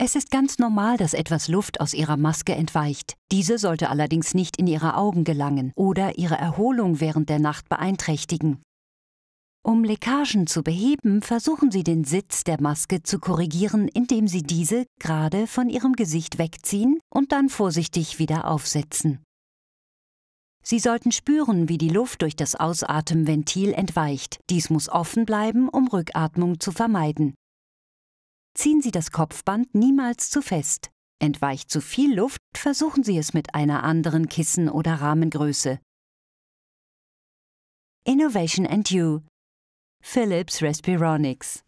Es ist ganz normal, dass etwas Luft aus ihrer Maske entweicht. Diese sollte allerdings nicht in ihre Augen gelangen oder ihre Erholung während der Nacht beeinträchtigen. Um Leckagen zu beheben, versuchen Sie den Sitz der Maske zu korrigieren, indem Sie diese gerade von Ihrem Gesicht wegziehen und dann vorsichtig wieder aufsetzen. Sie sollten spüren, wie die Luft durch das Ausatmenventil entweicht. Dies muss offen bleiben, um Rückatmung zu vermeiden. Ziehen Sie das Kopfband niemals zu fest. Entweicht zu viel Luft, versuchen Sie es mit einer anderen Kissen- oder Rahmengröße. Innovation and You Philips Respironics